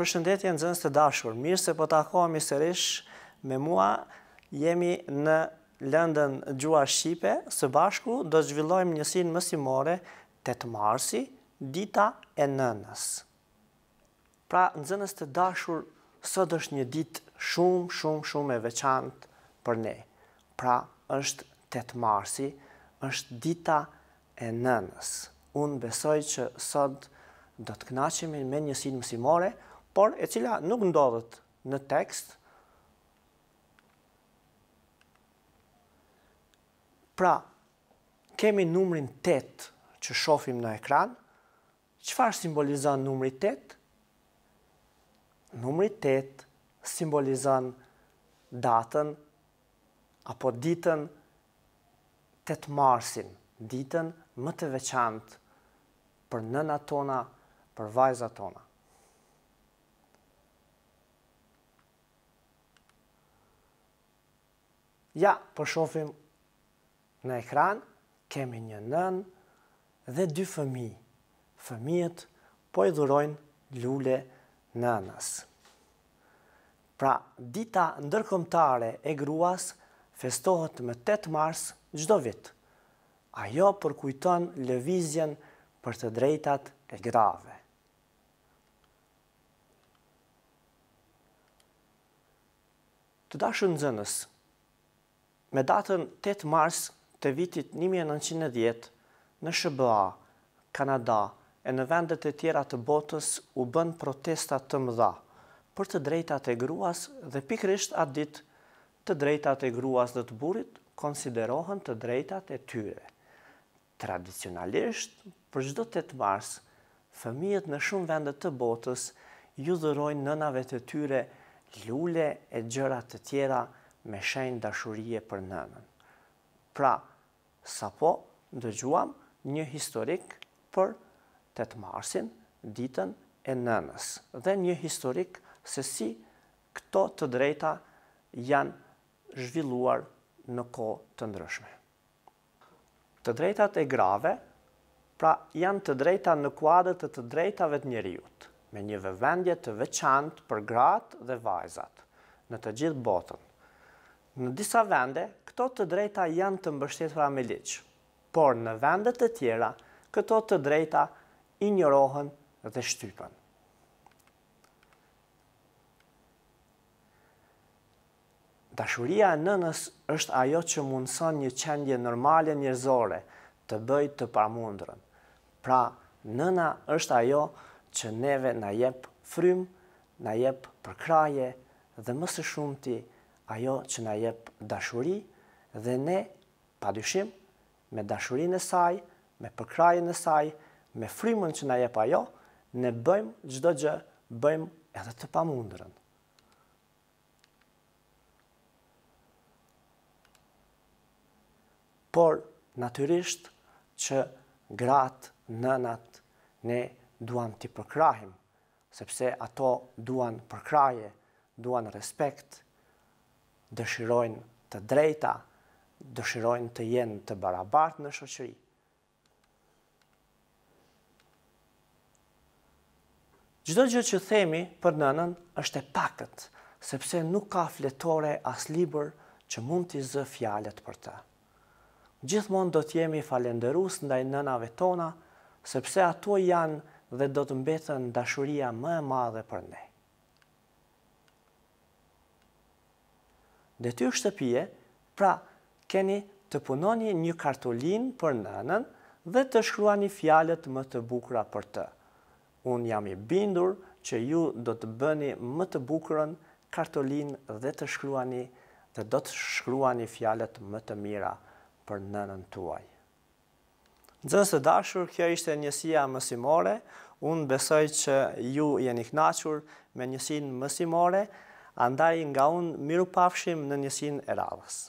për shëndetje në zënës të dashur, mirë se po të akoha misërish me mua, jemi në lëndën Gjua Shqipe, së bashku do të zhvillojmë njësin mësimore të të marsi, dita e nënës. Pra, në zënës të dashur, sot është një dit shumë, shumë, shumë e veçant për ne. Pra, është të të marsi, është dita e nënës. Unë besoj që sot do të knaqemi me njësit mësimore, por e cila nuk ndodhët në tekst, pra kemi numrin 8 që shofim në ekran, qëfar simbolizan numri 8? Numri 8 simbolizan datën apo ditën 8 marsin, ditën më të veçantë për nëna tona, për vajza tona. ja, përshofim po në ekran, kemi një nën dhe dy fëmi. Fëmijët po i dhurojnë lule nënës. Pra, dita ndërkomtare e gruas festohet më 8 mars gjdo vit. Ajo përkujton lëvizjen për të drejtat e grave. Të dashën zënës, Me datën 8 mars të vitit 1910, në Shëbëa, Kanada e në vendet e tjera të botës u bën protestat të mëdha për të drejtat e gruas dhe pikrisht atë dit të drejtat e gruas dhe të burit konsiderohen të drejtat e tyre. Tradicionalisht, për gjdo 8 mars, fëmijët në shumë vendet të botës ju dhërojnë nënave të tyre lule e gjërat të tjera nështë me shenjë dashurie për nënën. Pra, sa po ndëgjuam një historik për 8 marsin, ditën e nënës, dhe një historik se si këto të drejta janë zhvilluar në ko të ndryshme. Të drejtat e grave, pra janë të drejta në kuadët të të drejtave të njeriut, me një vëvendje të veçant për gratë dhe vajzat, në të gjithë botën. Në disa vende, këto të drejta janë të mbështetura me ligj. por në vendet të tjera, këto të drejta njërohen dhe shtypen. Dashuria e nënës është ajo që mundëson një qendje normale njërzore të bëjt të pamundrën. Pra, nëna është ajo që neve na jep frym, na jep përkraje dhe mësë shumë ti ajo që na jep dashuri dhe ne pa dyshim me dashurinë e saj, me përkrajen e saj, me frymën që na jep ajo, ne bëjmë çdo gjë, bëjmë edhe të pamundurën. Por natyrisht që gratë, nënat ne duam ti përkrahim, sepse ato duan përkraje, duan respekt, dëshirojnë të drejta, dëshirojnë të jenë të barabartë në shoqëri. Gjdo gjithë që themi për nënën është e pakët, sepse nuk ka fletore as liber që mund t'i zë fjalet për të. Gjithmon do t'jemi falenderus nda i nënave tona, sepse ato janë dhe do të mbetën dashuria më e madhe për ne. detyrë pje, pra keni të punoni një kartolin për nënën dhe të shkruani fjalet më të bukura për të. Unë jam i bindur që ju do të bëni më të bukurën kartolin dhe të shkruani dhe do të shkruani fjalet më të mira për nënën tuaj. Nëzënës të dashur, kjo ishte njësia mësimore, unë besoj që ju jeni knachur me njësin mësimore, Andaj nga unë miru pafshim në njësin e radhës.